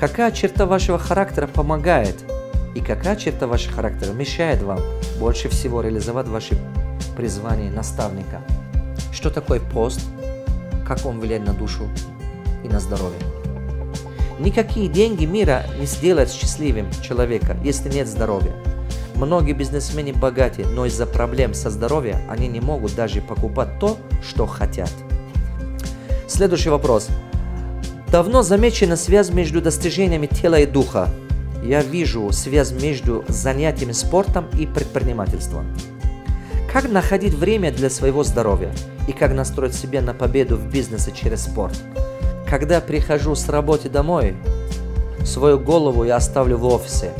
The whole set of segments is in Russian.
Какая черта вашего характера помогает и какая черта вашего характера мешает вам больше всего реализовать ваше призвание наставника? Что такое пост? Как он влияет на душу и на здоровье? Никакие деньги мира не сделают счастливым человека, если нет здоровья. Многие бизнесмены богаты, но из-за проблем со здоровьем они не могут даже покупать то, что хотят. Следующий вопрос. Давно замечена связь между достижениями тела и духа. Я вижу связь между занятиями спортом и предпринимательством. Как находить время для своего здоровья и как настроить себя на победу в бизнесе через спорт. Когда прихожу с работы домой, свою голову я оставлю в офисе.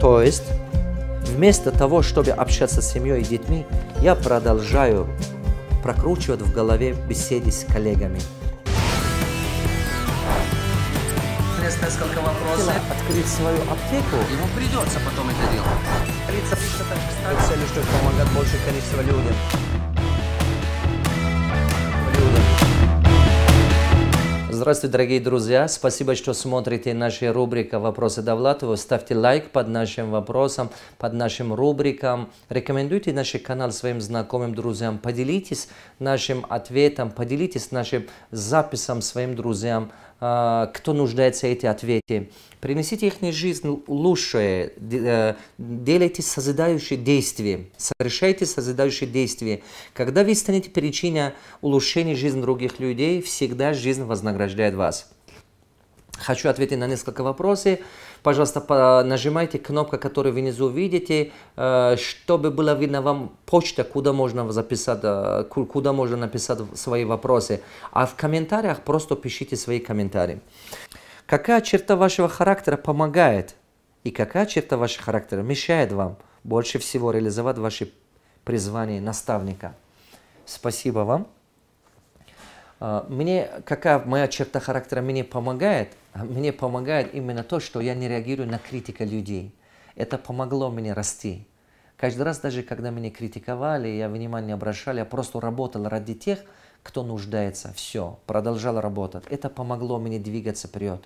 То есть, вместо того, чтобы общаться с семьей и детьми, я продолжаю прокручивать в голове беседы с коллегами – есть несколько вопросов. Открыть свою аптеку. Ему придется потом это делать. Лица лично так же Цель, чтобы помогать большее количество людям. Здравствуйте, дорогие друзья! Спасибо, что смотрите наши рубрики «Вопросы Довлатова». Ставьте лайк под нашим вопросом, под нашим рубриком. Рекомендуйте наш канал своим знакомым друзьям. Поделитесь нашим ответом, поделитесь нашим записом своим друзьям. А, кто нуждается в эти ответы. Принесите их жизнь лучшее, э, делайте созидающие действия, совершайте созидающие действия. Когда вы станете причиной улучшения жизни других людей, всегда жизнь вознаграждает вас. Хочу ответить на несколько вопросов. Пожалуйста, нажимайте кнопку, которую вы внизу видите, э, чтобы было видно вам почта, куда можно записать, э, куда можно написать свои вопросы. А в комментариях просто пишите свои комментарии. Какая черта вашего характера помогает и какая черта вашего характера мешает вам больше всего реализовать ваши призвания наставника? Спасибо вам. А, мне, какая моя черта характера мне помогает? А, мне помогает именно то, что я не реагирую на критика людей. Это помогло мне расти. Каждый раз, даже когда меня критиковали, я внимание обращали, я просто работал ради тех, кто нуждается. Все, продолжал работать. Это помогло мне двигаться вперед.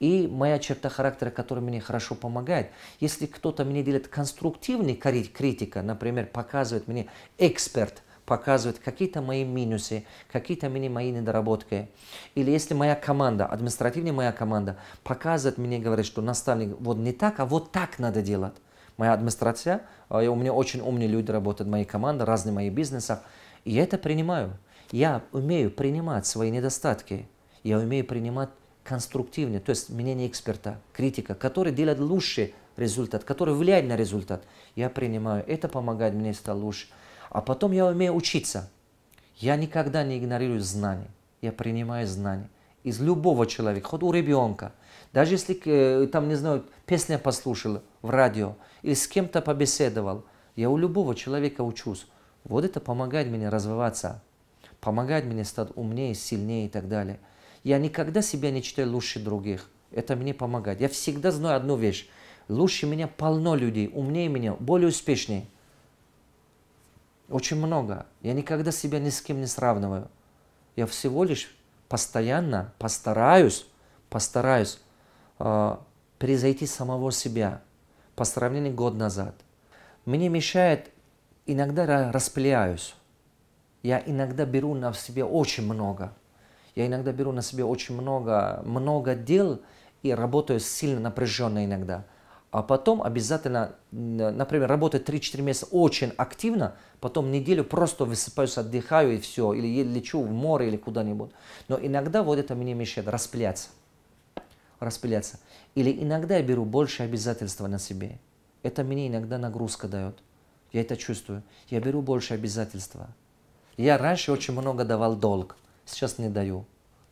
И моя черта характера, которая мне хорошо помогает, если кто-то мне делает конструктивный критика, например, показывает мне эксперт – показывает какие-то мои минусы, какие-то мои недоработки. Или если моя команда, административная моя команда, показывает мне, говорит, что наставник вот не так, а вот так надо делать. Моя администрация, а, у меня очень умные люди работают, мои команды, разные мои бизнесы. И я это принимаю. Я умею принимать свои недостатки. Я умею принимать конструктивные, то есть мнение эксперта, критика, который делает лучший результат, который влияет на результат. Я принимаю, это помогает мне стать лучше. А потом я умею учиться. Я никогда не игнорирую знаний. Я принимаю знания из любого человека, хоть у ребенка. Даже если, э, там, не знаю, песня послушал в радио или с кем-то побеседовал, я у любого человека учусь. Вот это помогает мне развиваться, помогает мне стать умнее, сильнее и так далее. Я никогда себя не читаю лучше других. Это мне помогает. Я всегда знаю одну вещь. Лучше меня полно людей, умнее меня, более успешнее – очень много. Я никогда себя ни с кем не сравниваю. Я всего лишь постоянно постараюсь, постараюсь э, превзойти самого себя по сравнению год назад. Мне мешает, иногда распыляюсь. Я иногда беру на себе очень много. Я иногда беру на себе очень много, много дел и работаю сильно напряженно иногда – а потом обязательно, например, работаю 3-4 месяца очень активно, потом неделю просто высыпаюсь, отдыхаю и все, или лечу в море или куда-нибудь. Но иногда вот это мне мешает распыляться. Распыляться. Или иногда я беру больше обязательства на себе. Это мне иногда нагрузка дает. Я это чувствую. Я беру больше обязательства. Я раньше очень много давал долг, сейчас не даю,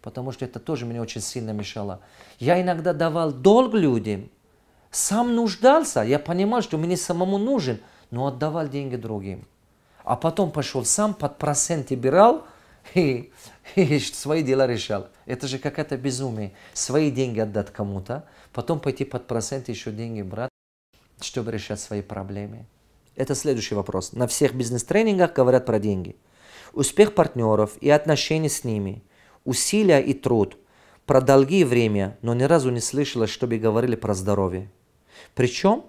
потому что это тоже мне очень сильно мешало. Я иногда давал долг людям, сам нуждался, я понимал, что мне самому нужен, но отдавал деньги другим. А потом пошел сам, под проценты брал и, и свои дела решал. Это же какая то безумие. Свои деньги отдать кому-то, потом пойти под проценты еще деньги брать, чтобы решать свои проблемы. Это следующий вопрос. На всех бизнес-тренингах говорят про деньги. Успех партнеров и отношения с ними, усилия и труд – про долгие время, но ни разу не слышала, чтобы говорили про здоровье. Причем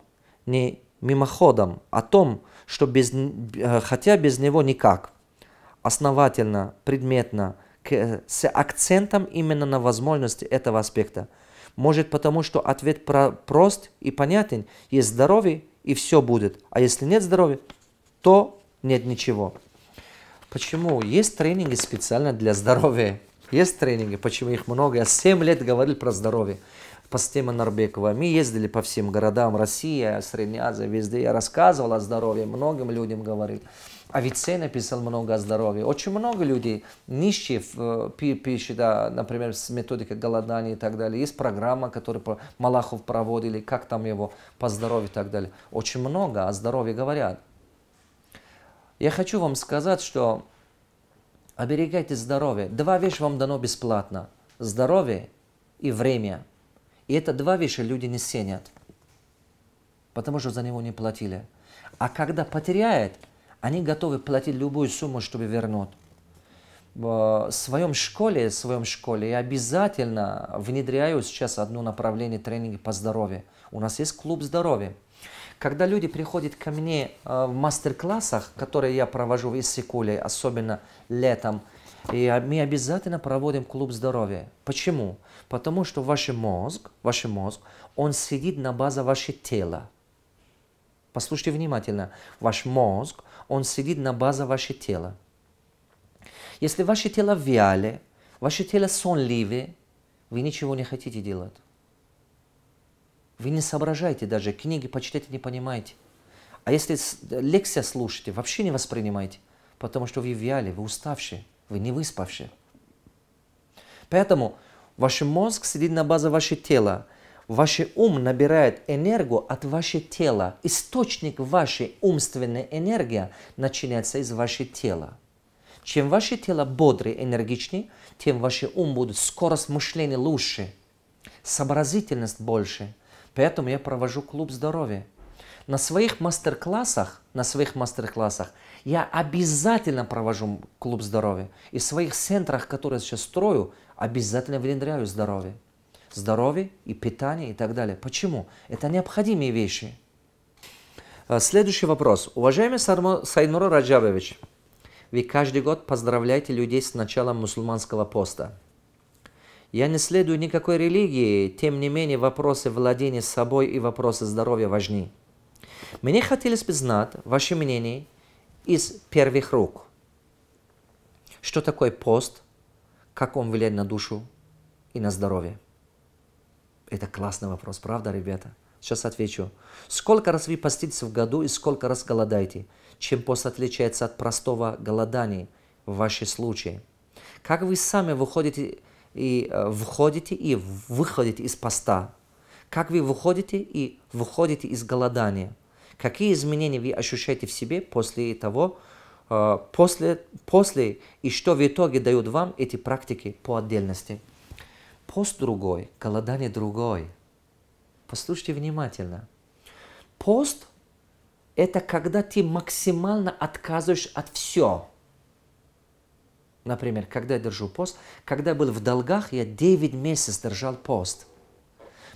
не мимоходом, о а том, что без, э, хотя без него никак. Основательно, предметно, к, э, с акцентом именно на возможности этого аспекта. Может потому, что ответ про, прост и понятен. Есть здоровье, и все будет. А если нет здоровья, то нет ничего. Почему? Есть тренинги специально для здоровья. Есть тренинги, почему их много. Я 7 лет говорил про здоровье. Пастема Нарбекова. Мы ездили по всем городам России, Средней Азии, везде. Я рассказывал о здоровье, многим людям говорил. А Авиценна написал много о здоровье. Очень много людей, нищие, э, пишет, да, например, с методикой голодания и так далее. Есть программа, которую Малахов проводили, как там его по здоровью и так далее. Очень много о здоровье говорят. Я хочу вам сказать, что оберегайте здоровье. Два вещи вам дано бесплатно. Здоровье и время. И это два вещи люди не ценят, потому что за него не платили. А когда потеряет, они готовы платить любую сумму, чтобы вернуть. В своем школе, в своем школе я обязательно внедряю сейчас одно направление тренинга по здоровью. У нас есть клуб здоровья. Когда люди приходят ко мне э, в мастер-классах, которые я провожу в Иссикуле, особенно летом, и а, мы обязательно проводим клуб здоровья. Почему? Потому что ваш мозг, ваш мозг, он сидит на базе вашего тела. Послушайте внимательно. Ваш мозг, он сидит на базе вашего тела. Если ваше тело вяле, ваше тело сонливое, вы ничего не хотите делать. Вы не соображаете даже, книги почитать не понимаете. А если лекция слушаете, вообще не воспринимаете, потому что вы вяли, вы уставшие, вы не выспавшие. Поэтому ваш мозг сидит на базе вашего тела. Ваш ум набирает энергию от вашего тела. Источник вашей умственной энергии начинается из вашего тела. Чем ваше тело бодрее, энергичнее, тем ваш ум будет скорость мышления лучше, сообразительность больше – Поэтому я провожу клуб здоровья. На своих мастер-классах, на своих мастер-классах я обязательно провожу клуб здоровья. И в своих центрах, которые сейчас строю, обязательно внедряю здоровье. Здоровье и питание и так далее. Почему? Это необходимые вещи. Э, следующий вопрос. Уважаемый Сайнур Раджабович, вы каждый год поздравляете людей с началом мусульманского поста – я не следую никакой религии, тем не менее вопросы владения собой и вопросы здоровья важны. Мне хотелось бы знать ваше мнение из первых рук. Что такое пост, как он влияет на душу и на здоровье? Это классный вопрос, правда, ребята? Сейчас отвечу. Сколько раз вы поститесь в году и сколько раз голодаете? Чем пост отличается от простого голодания в вашем случае? Как вы сами выходите и э, входите и выходите из поста. Как вы выходите и выходите из голодания. Какие изменения вы ощущаете в себе после того, э, после, после и что в итоге дают вам эти практики по отдельности. Пост другой, голодание другой. Послушайте внимательно. Пост – это когда ты максимально отказываешь от всего Например, когда я держу пост, когда я был в долгах, я 9 месяцев держал пост.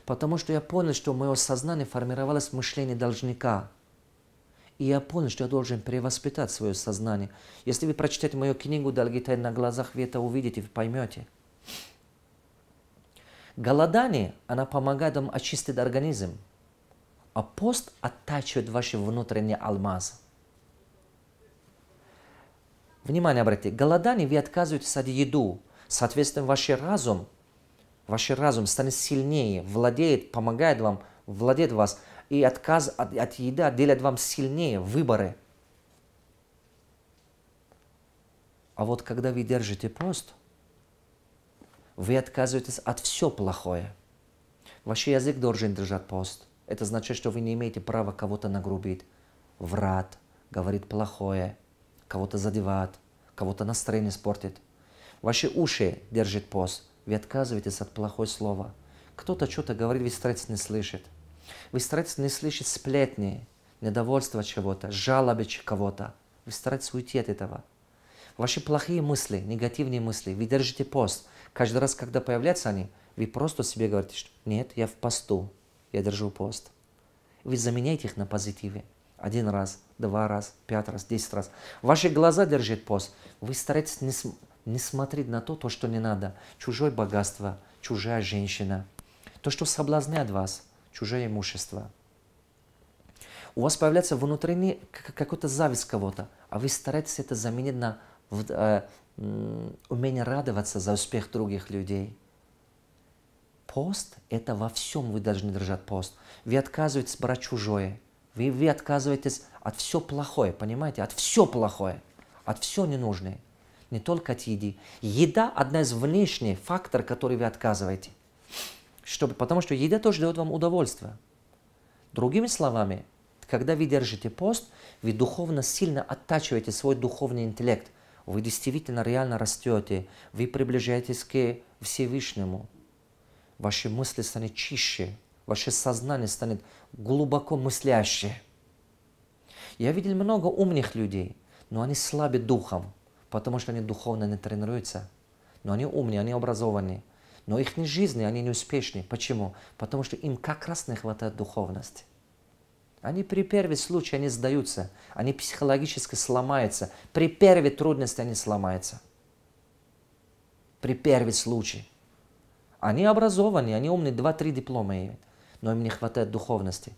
Потому что я понял, что в моем сознании формировалось мышление должника. И я понял, что я должен перевоспитать свое сознание. Если вы прочитаете мою книгу «Долги тайны» на глазах, вы это увидите, вы поймете. Голодание, она помогает вам очистить организм. А пост оттачивает ваши внутренние алмазы. Внимание обратите, голодание вы отказываетесь от еду. Соответственно, ваш разум, ваш разум станет сильнее, владеет, помогает вам, владеет вас. И отказ от, от еды делает вам сильнее выборы. А вот когда вы держите пост, вы отказываетесь от все плохое. Ваш язык должен держать пост. Это значит, что вы не имеете права кого-то нагрубить. Врат, говорит плохое – кого-то задевает, кого-то настроение испортит. Ваши уши держит пост. Вы отказываетесь от плохого слова. Кто-то что-то говорит, вы стараетесь не слышит. Вы стараетесь не слышать сплетни, недовольство чего-то, жалобы кого-то. Вы стараетесь уйти от этого. Ваши плохие мысли, негативные мысли, вы держите пост. Каждый раз, когда появляются они, вы просто себе говорите, что нет, я в посту, я держу пост. Вы заменяете их на позитивы. Один раз, два раз, пять раз, десять раз. Ваши глаза держит пост. Вы стараетесь не, не смотреть на то, то, что не надо. Чужое богатство, чужая женщина. То, что соблазняет вас, чужое имущество. У вас появляется внутренний какой-то зависть кого-то, а вы стараетесь это заменить на э, умение радоваться за успех других людей. Пост – это во всем вы должны держать пост. Вы отказываетесь брать чужое – вы, вы отказываетесь от все плохое, понимаете? От все плохое, от все ненужное. Не только от еды. Еда – одна из внешних факторов, который вы отказываете. Чтобы, потому что еда тоже дает вам удовольствие. Другими словами, когда вы держите пост, вы духовно сильно оттачиваете свой духовный интеллект. Вы действительно реально растете, вы приближаетесь к Всевышнему. Ваши мысли станут чище, ваше сознание станет глубоко мыслящее. Я видел много умных людей, но они слабы духом, потому что они духовно не тренируются. Но они умные, они образованные. Но их не жизни, они не успешны. Почему? Потому что им как раз не хватает духовности. Они при первом случае они сдаются, они психологически сломаются. При первой трудности они сломаются. При первом случае. Они образованные, они умные, два-три диплома имеют но им не хватает духовности.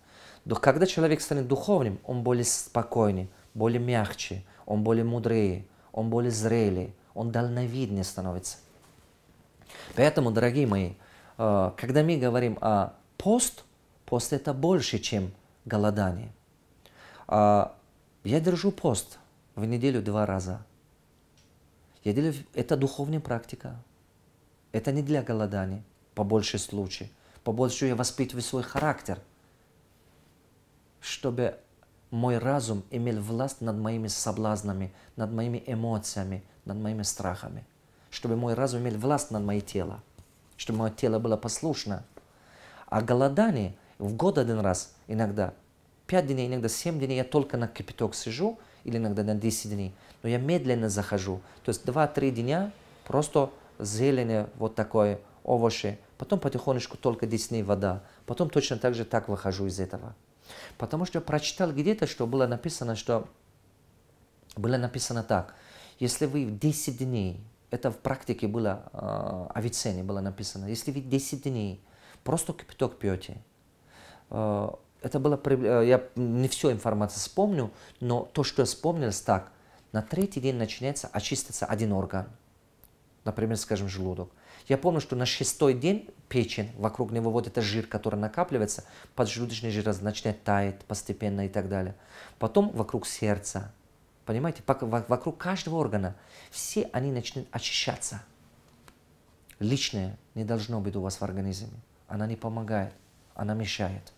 Но когда человек станет духовным, он более спокойный, более мягче, он более мудрее, он более зрелый, он дальновиднее становится. Поэтому, дорогие мои, э, когда мы говорим о пост, пост это больше, чем голодание. А, я держу пост в неделю два раза. Я делаю, это духовная практика. Это не для голодания, по большей случае побольше я воспитываю свой характер, чтобы мой разум имел власть над моими соблазнами, над моими эмоциями, над моими страхами. Чтобы мой разум имел власть над моим телом. Чтобы мое тело было послушно. А голодание в год один раз иногда, 5 дней, иногда 7 дней я только на кипяток сижу, или иногда на 10 дней. Но я медленно захожу. То есть 2-3 дня просто зеленые вот такое, овощи, потом потихонечку только Дисней вода, потом точно так же так выхожу из этого. Потому что я прочитал где-то, что было написано, что было написано так, если вы 10 дней, это в практике было, э, Авиценне было написано, если вы 10 дней просто кипяток пьете, э, это было, э, я не всю информацию вспомню, но то, что я вспомнил, так, на третий день начинается очиститься один орган, например, скажем, желудок – я помню, что на шестой день печень, вокруг него вот этот жир, который накапливается, поджелудочный жир начинает таять постепенно и так далее. Потом вокруг сердца, понимаете, вокруг каждого органа, все они начнут очищаться. Личное не должно быть у вас в организме. Она не помогает, она мешает.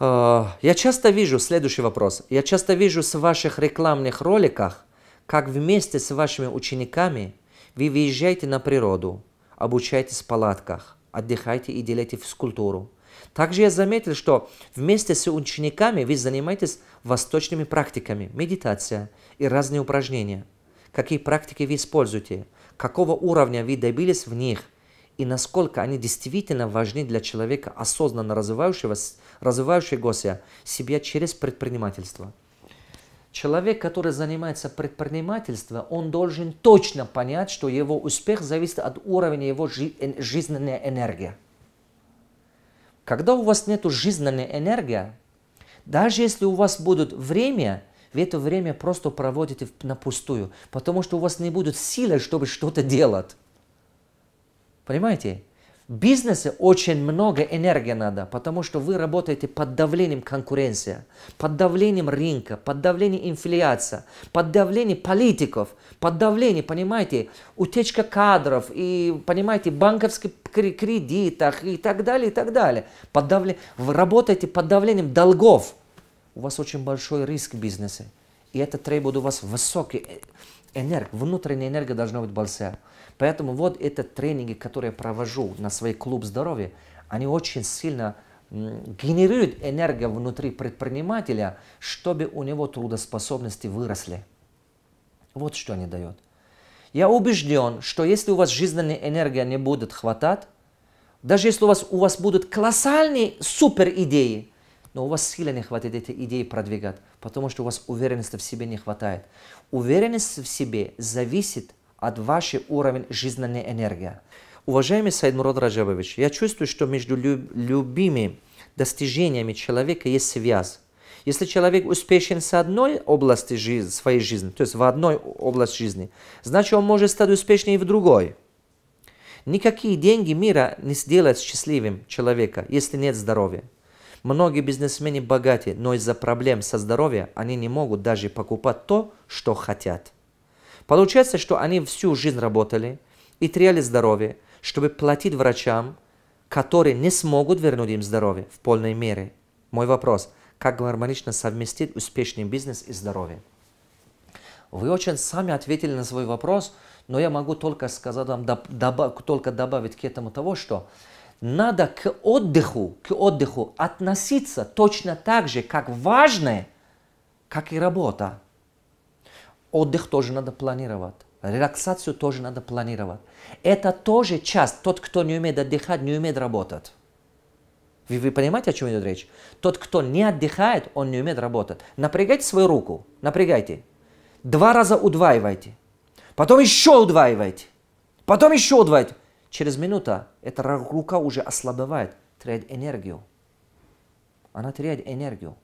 Э, я часто вижу, следующий вопрос, я часто вижу в ваших рекламных роликах, как вместе с вашими учениками вы выезжаете на природу, обучаетесь в палатках, отдыхаете и делаете физкультуру. Также я заметил, что вместе с учениками вы занимаетесь восточными практиками, медитация и разные упражнения. Какие практики вы используете, какого уровня вы добились в них и насколько они действительно важны для человека, осознанно развивающегося, развивающегося себя через предпринимательство. Человек, который занимается предпринимательством, он должен точно понять, что его успех зависит от уровня его жи- жизненной энергии. Когда у вас нет жизненной энергии, даже если у вас будет время, вы это время просто проводите на пустую, потому что у вас не будет силы, чтобы что-то делать. Понимаете? В бизнесе очень много энергии надо, потому что вы работаете под давлением конкуренции, под давлением рынка, под давлением инфляции, под давлением политиков, под давлением, понимаете, утечка кадров и, понимаете, банковских кредитах и так далее, и так далее. Под давлением, вы работаете под давлением долгов. У вас очень большой риск в бизнесе. И это требует у вас высокий э, энерг, внутренняя энергия должна быть большая. Поэтому вот эти тренинги, которые я провожу на свой клуб здоровья, они очень сильно генерируют энергию внутри предпринимателя, чтобы у него трудоспособности выросли. Вот что они дают. Я убежден, что если у вас жизненная энергия не будет хватать, даже если у вас, у вас будут колоссальные супер идеи, но у вас силы не хватит эти идеи продвигать, потому что у вас уверенности в себе не хватает. Уверенность в себе зависит от вашего уровня жизненной энергии. Уважаемый Саид Мурод Раджабович, я чувствую, что между люб любимыми достижениями человека есть связь. Если человек успешен с одной области жизни, своей жизни, то есть в одной области жизни, значит он может стать успешнее и в другой. Никакие деньги мира не сделают счастливым человека, если нет здоровья. Многие бизнесмены богаты, но из-за проблем со здоровьем они не могут даже покупать то, что хотят. Получается, что они всю жизнь работали и теряли здоровье, чтобы платить врачам, которые не смогут вернуть им здоровье в полной мере. Мой вопрос, как гармонично совместить успешный бизнес и здоровье? Вы очень сами ответили на свой вопрос, но я могу только сказать вам, доб, доб, только добавить к этому того, что надо к отдыху, к отдыху относиться точно так же, как важное, как и работа. Отдых тоже надо планировать. Релаксацию тоже надо планировать. Это тоже часть. Тот, кто не умеет отдыхать, не умеет работать. Вы, вы понимаете, о чем идет речь? Тот, кто не отдыхает, он не умеет работать. Напрягайте свою руку. Напрягайте. Два раза удваивайте. Потом еще удваивайте. Потом еще удваивайте. Через минуту эта рука уже ослабевает, теряет энергию. Она теряет энергию.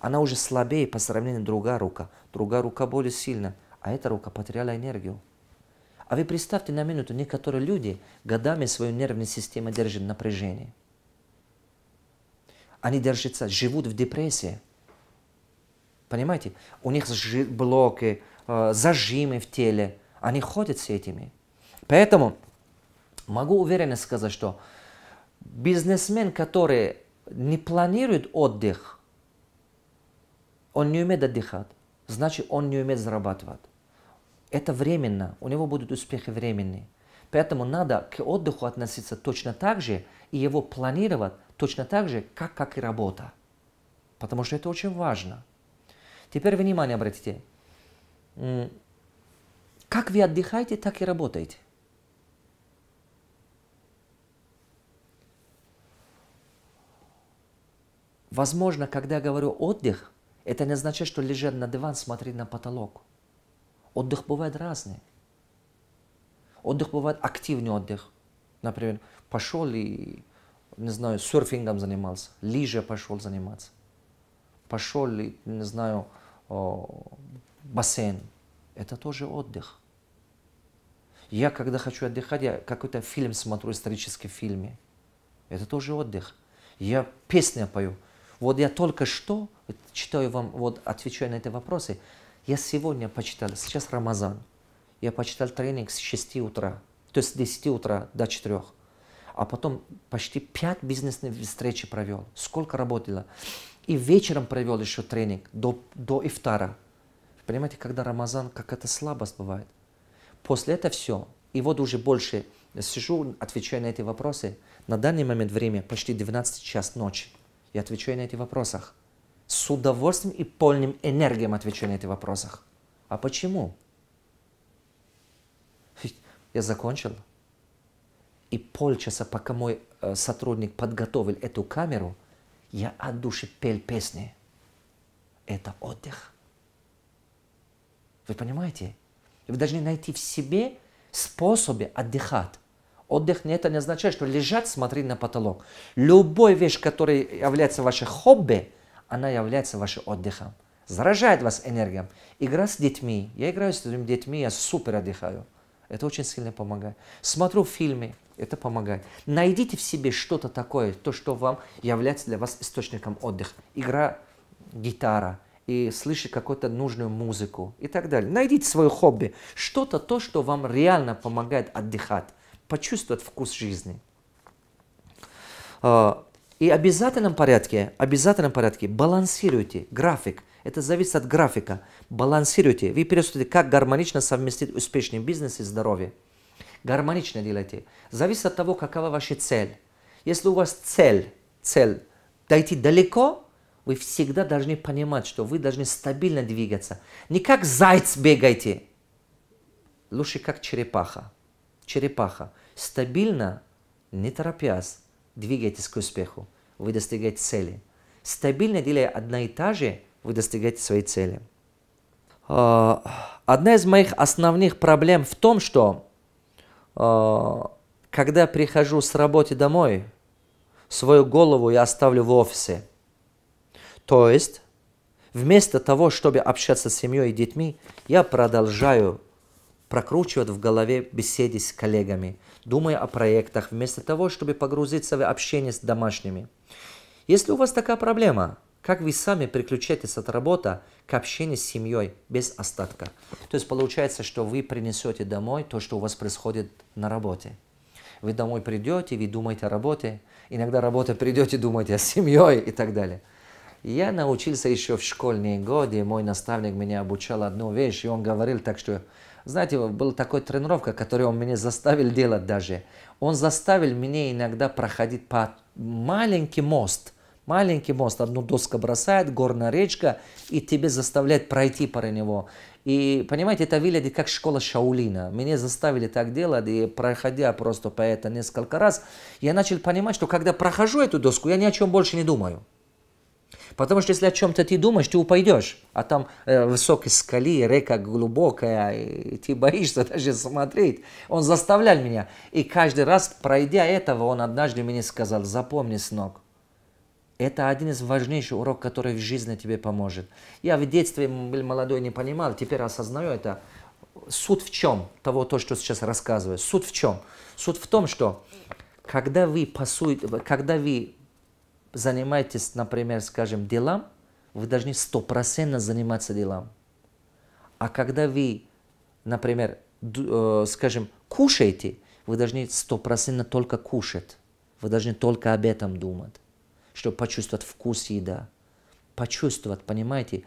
Она уже слабее по сравнению с другая рука. Другая рука более сильна, а эта рука потеряла энергию. А вы представьте на минуту, некоторые люди годами свою нервную систему держат в напряжении. Они держатся, живут в депрессии. Понимаете? У них блоки, э, зажимы в теле. Они ходят с этими. Поэтому могу уверенно сказать, что бизнесмен, который не планирует отдых, он не умеет отдыхать, значит, он не умеет зарабатывать. Это временно, у него будут успехи временные. Поэтому надо к отдыху относиться точно так же и его планировать точно так же, как, как и работа. Потому что это очень важно. Теперь внимание обратите. Как вы отдыхаете, так и работаете. Возможно, когда я говорю отдых, это не означает, что лежит на диван, смотрит на потолок. Отдых бывает разный. Отдых бывает активный отдых. Например, пошел и, не знаю, серфингом занимался, лиже пошел заниматься. Пошел и, не знаю, бассейн. Это тоже отдых. Я, когда хочу отдыхать, я какой-то фильм смотрю, исторический фильм. Это тоже отдых. Я песня пою. Вот я только что, читаю вам, вот отвечаю на эти вопросы, я сегодня почитал, сейчас Рамазан, я почитал тренинг с 6 утра, то есть с 10 утра до 4, а потом почти 5 бизнесных встреч провел, сколько работало. И вечером провел еще тренинг до, до ифтара. Понимаете, когда Рамазан, как это слабость бывает. После этого все. И вот уже больше сижу, отвечаю на эти вопросы. На данный момент время почти 12 час ночи. Я отвечаю на эти вопросах. С удовольствием и полным энергием отвечаю на эти вопросах. А почему? Ведь я закончил. И полчаса, пока мой э, сотрудник подготовил эту камеру, я от души пел песни. Это отдых. Вы понимаете? Вы должны найти в себе способы отдыхать. Отдых не это не означает, что лежать, смотреть на потолок. Любой вещь, которая является вашей хобби, она является вашим отдыхом. Заражает вас энергией. Игра с детьми. Я играю с детьми, я супер отдыхаю. Это очень сильно помогает. Смотрю фильмы, это помогает. Найдите в себе что-то такое, то, что вам является для вас источником отдыха. Игра, гитара, и слышать какую-то нужную музыку и так далее. Найдите свое хобби, что-то то, что вам реально помогает отдыхать почувствовать вкус жизни. А, и в обязательном порядке, обязательном порядке балансируйте график. Это зависит от графика. Балансируйте. Вы пересмотрите, как гармонично совместить успешный бизнес и здоровье. Гармонично делайте. Зависит от того, какова ваша цель. Если у вас цель, цель дойти далеко, вы всегда должны понимать, что вы должны стабильно двигаться. Не как заяц бегайте, лучше как черепаха черепаха, стабильно, не торопясь, двигайтесь к успеху, вы достигаете цели. Стабильно делая одно и то же, вы достигаете своей цели. А, одна из моих основных проблем в том, что а, когда прихожу с работы домой, свою голову я оставлю в офисе. То есть, вместо того, чтобы общаться с семьей и детьми, я продолжаю прокручивает в голове беседы с коллегами, думая о проектах, вместо того, чтобы погрузиться в общение с домашними. Если у вас такая проблема, как вы сами переключаетесь от работы к общению с семьей без остатка? То есть получается, что вы принесете домой то, что у вас происходит на работе. Вы домой придете, вы думаете о работе, иногда работа придете, думаете о семье и так далее. Я научился еще в школьные годы, мой наставник меня обучал одну вещь, и он говорил так, что знаете, была такая тренировка, которую он меня заставил делать даже. Он заставил меня иногда проходить по маленький мост. Маленький мост, одну доску бросает, горная речка, и тебе заставляет пройти по него. И, понимаете, это выглядит как школа Шаулина. Меня заставили так делать, и проходя просто по это несколько раз, я начал понимать, что когда прохожу эту доску, я ни о чем больше не думаю. Потому что если о чем-то ты думаешь, ты упадешь. А там э, высокой скали, река глубокая, и ты боишься даже смотреть. Он заставлял меня. И каждый раз, пройдя этого, он однажды мне сказал, запомни, сынок, это один из важнейших уроков, который в жизни тебе поможет. Я в детстве был молодой, не понимал, теперь осознаю это. Суть в чем? Того, то, что сейчас рассказываю. Суть в чем? Суть в том, что когда вы, пасуете, когда вы занимаетесь, например, скажем, делам, вы должны стопроцентно заниматься делам, А когда вы, например, э, скажем, кушаете, вы должны стопроцентно только кушать. Вы должны только об этом думать, чтобы почувствовать вкус еда. Почувствовать, понимаете?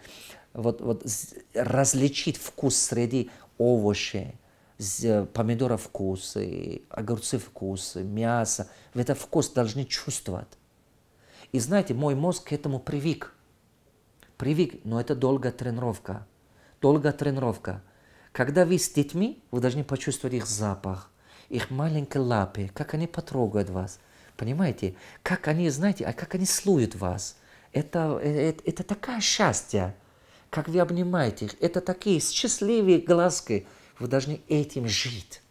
Вот, вот различить вкус среди овощей, помидоров вкус, огурцы вкус, мясо. Вы это вкус должны чувствовать. И знаете, мой мозг к этому привык. Привык, но это долгая тренировка. Долгая тренировка. Когда вы с детьми, вы должны почувствовать их запах, их маленькие лапы, как они потрогают вас. Понимаете? Как они, знаете, а как они слуют вас. Это, э, э, это, это такое счастье. Как вы обнимаете их. Это такие счастливые глазки. Вы должны этим жить.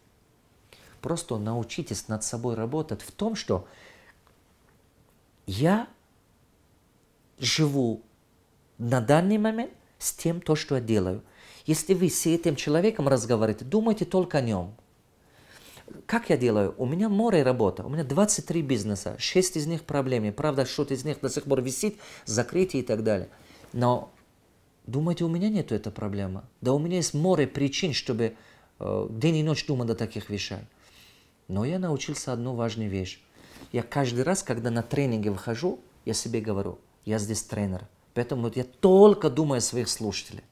Просто научитесь над собой работать в том, что я живу на данный момент с тем, то, что я делаю. Если вы с этим человеком разговариваете, думайте только о нем. Как я делаю? У меня море работа, у меня 23 бизнеса, 6 из них проблемы, правда, что-то из них до сих пор висит, закрытие и так далее. Но думайте, у меня нет этой проблемы? Да у меня есть море причин, чтобы э, день и ночь думать о таких вещах. Но я научился одну важную вещь. Я каждый раз, когда на тренинге выхожу, я себе говорю, я здесь тренер. Поэтому вот я только думаю о своих слушателях.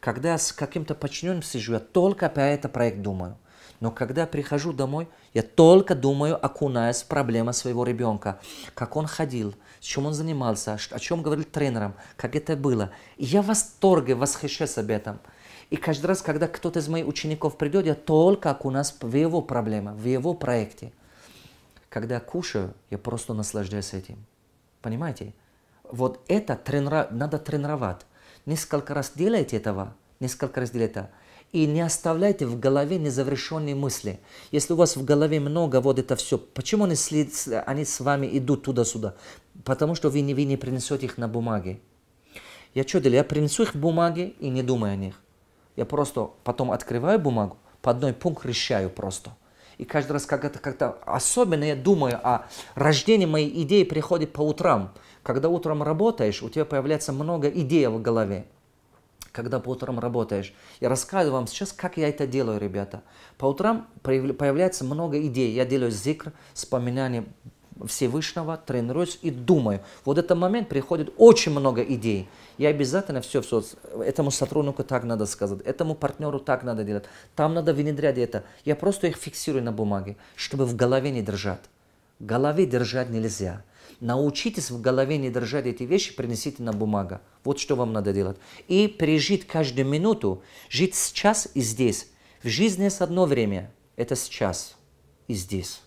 Когда я с каким-то подчиненным сижу, я только про этот проект думаю. Но когда прихожу домой, я только думаю, окунаясь в проблемы своего ребенка. Как он ходил, с чем он занимался, о чем говорил тренером, как это было. И я в восторге, восхищаюсь об этом. И каждый раз, когда кто-то из моих учеников придет, я только окунаюсь в его проблемы, в его проекте. Когда кушаю, я просто наслаждаюсь этим. Понимаете? Вот это тренира... надо тренировать. Несколько раз делайте этого, несколько раз делайте это. И не оставляйте в голове незавершенные мысли. Если у вас в голове много вот это все, почему они, след... они с вами идут туда-сюда? Потому что вы не, вы не принесете их на бумаге. Я что делаю? Я принесу их в бумаге и не думаю о них. Я просто потом открываю бумагу, по одной пункт решаю просто. И каждый раз, когда то как-то особенно я думаю о рождении моей идеи приходит по утрам. Когда утром работаешь, у тебя появляется много идей в голове когда по утрам работаешь. Я рассказываю вам сейчас, как я это делаю, ребята. По утрам появляется много идей. Я делаю зикр, вспоминание Всевышнего, тренируюсь и думаю. Вот этот момент приходит очень много идей. Я обязательно все, все, этому сотруднику так надо сказать, этому партнеру так надо делать, там надо внедрять это. Я просто их фиксирую на бумаге, чтобы в голове не держать. В голове держать нельзя. Научитесь в голове не держать эти вещи, принесите на бумага. Вот что вам надо делать. И пережить каждую минуту, жить сейчас и здесь. В жизни с одно время, это сейчас и здесь.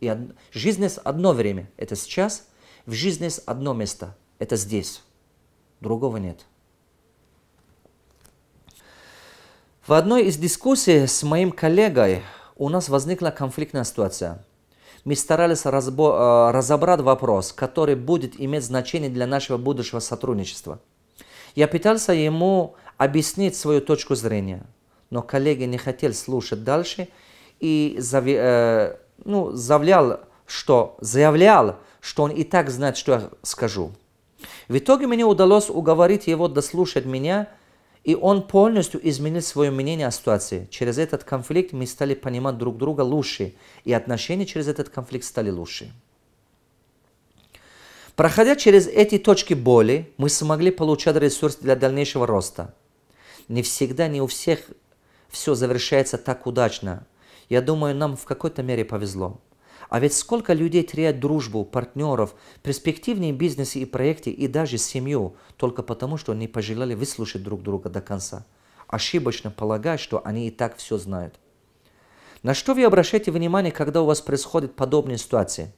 И од... жизнь одно время, это сейчас. В жизни одно место, это здесь. Другого нет. В одной из дискуссий с моим коллегой у нас возникла конфликтная ситуация. Мы старались разбо... Э, разобрать вопрос, который будет иметь значение для нашего будущего сотрудничества. Я пытался ему объяснить свою точку зрения, но коллеги не хотел слушать дальше и зави... Э, ну, заявлял, что, заявлял, что он и так знает, что я скажу. В итоге мне удалось уговорить его дослушать меня, и он полностью изменил свое мнение о ситуации. Через этот конфликт мы стали понимать друг друга лучше, и отношения через этот конфликт стали лучше. Проходя через эти точки боли, мы смогли получать ресурс для дальнейшего роста. Не всегда, не у всех все завершается так удачно – я думаю, нам в какой-то мере повезло. А ведь сколько людей теряет дружбу, партнеров, перспективные бизнесы и проекты, и даже семью, только потому, что они пожелали выслушать друг друга до конца. Ошибочно полагая, что они и так все знают. На что вы обращаете внимание, когда у вас происходят подобные ситуации?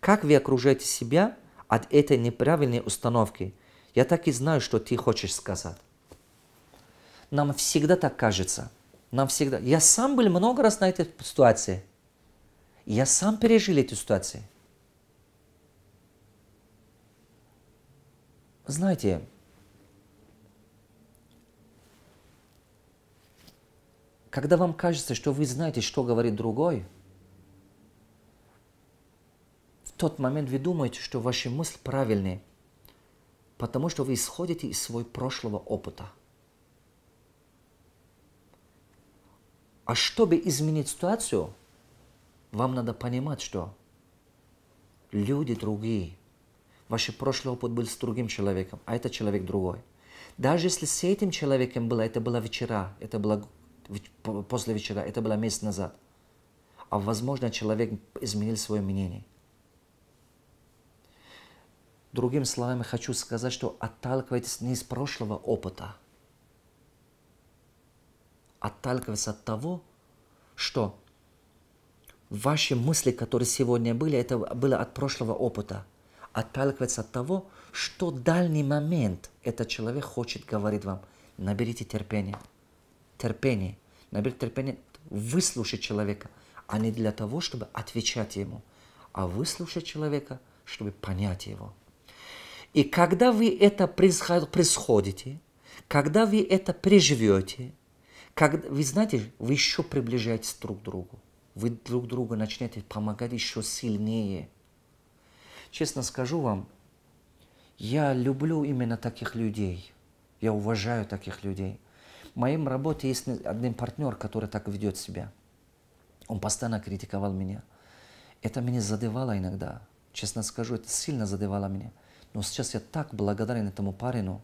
Как вы окружаете себя от этой неправильной установки? Я так и знаю, что ты хочешь сказать. Нам всегда так кажется – нам всегда. Я сам был много раз на этой ситуации. Я сам пережил эти ситуации. Знаете, когда вам кажется, что вы знаете, что говорит другой, в тот момент вы думаете, что ваши мысли правильные, потому что вы исходите из своего прошлого опыта – А чтобы изменить ситуацию, вам надо понимать, что люди другие. Ваш прошлый опыт был с другим человеком, а этот человек другой. Даже если с этим человеком было, это было вчера, это было после вечера, это было месяц назад. А возможно, человек изменил свое мнение. Другими словами, хочу сказать, что отталкивайтесь не из прошлого опыта – отталкиваться от того, что ваши мысли, которые сегодня были, это было от прошлого опыта. Отталкиваться от того, что дальний момент этот человек хочет говорить вам. Наберите терпение. Терпение. Наберите терпение выслушать человека, а не для того, чтобы отвечать ему, а выслушать человека, чтобы понять его. И когда вы это происходите, когда вы это переживете – как, вы знаете, вы еще приближаетесь друг к другу. Вы друг другу начинаете помогать еще сильнее. Честно скажу вам, я люблю именно таких людей. Я уважаю таких людей. В моем работе есть один партнер, который так ведет себя. Он постоянно критиковал меня. Это меня задевало иногда. Честно скажу, это сильно задевало меня. Но сейчас я так благодарен этому парину.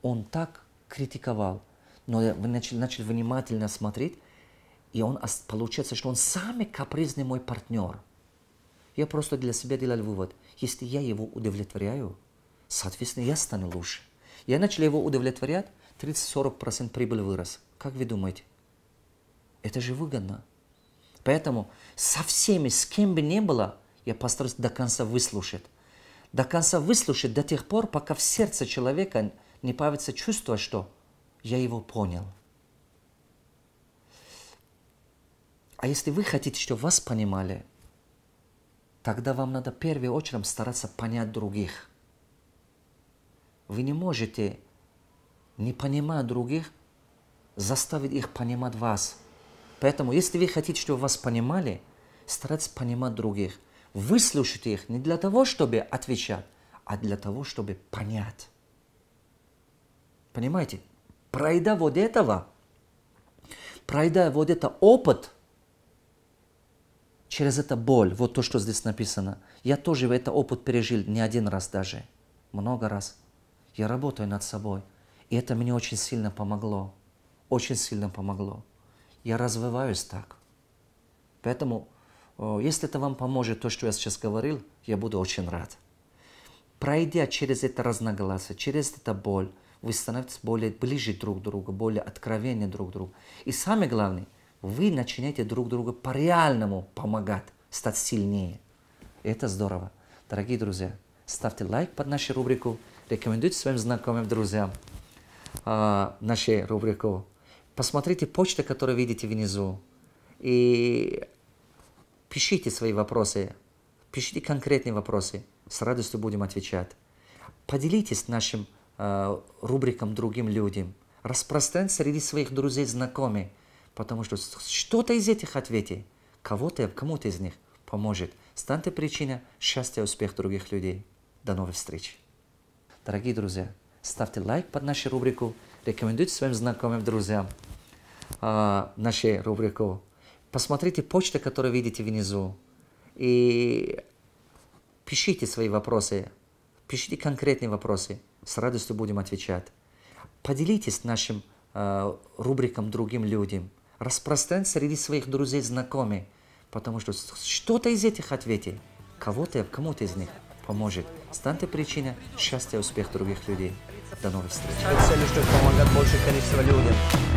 Он так критиковал – но вы начали, начали внимательно смотреть, и он, получается, что он самый капризный мой партнер. Я просто для себя делал вывод, если я его удовлетворяю, соответственно, я стану лучше. Я начал его удовлетворять, 30-40% прибыль вырос. Как вы думаете? Это же выгодно. Поэтому со всеми, с кем бы ни было, я постараюсь до конца выслушать. До конца выслушать до тех пор, пока в сердце человека не появится чувство, что – я его понял. А если вы хотите, чтобы вас понимали, тогда вам надо в первую очередь стараться понять других. Вы не можете, не понимая других, заставить их понимать вас. Поэтому, если вы хотите, чтобы вас понимали, старайтесь понимать других. Выслушайте их не для того, чтобы отвечать, а для того, чтобы понять. Понимаете? Пройдя вот этого, пройдя вот это опыт, через эту боль, вот то, что здесь написано, я тоже в этот опыт пережил не один раз даже, много раз. Я работаю над собой, и это мне очень сильно помогло, очень сильно помогло. Я развиваюсь так. Поэтому, э, если это вам поможет, то, что я сейчас говорил, я буду очень рад. Пройдя через это разногласие, через эту боль, вы становитесь более ближе друг к другу, более откровеннее друг к другу. И самое главное, вы начинаете друг другу по-реальному помогать, стать сильнее. И это здорово. Дорогие друзья, ставьте лайк под нашу рубрику, рекомендуйте своим знакомым, друзьям э, а, нашу рубрику. Посмотрите почту, которую видите внизу, и пишите свои вопросы, пишите конкретные вопросы, с радостью будем отвечать. Поделитесь нашим Э, рубрикам другим людям. Распространь среди своих друзей, знакомых. Потому что что-то из этих ответей кого-то, кому-то из них поможет. станьте причиной счастья и успеха других людей. До новых встреч. Дорогие друзья, ставьте лайк под нашу рубрику, рекомендуйте своим знакомым, друзьям э, нашу рубрику. Посмотрите почту, которую видите внизу, и пишите свои вопросы, пишите конкретные вопросы с радостью будем отвечать. Поделитесь нашим э, рубриком другим людям. Распространь среди своих друзей, знакомых, потому что что-то из этих ответей кого-то, кому-то из них поможет. Станьте причиной счастья и успеха других людей. До новых встреч. Цель, чтобы помогать большее количество людям.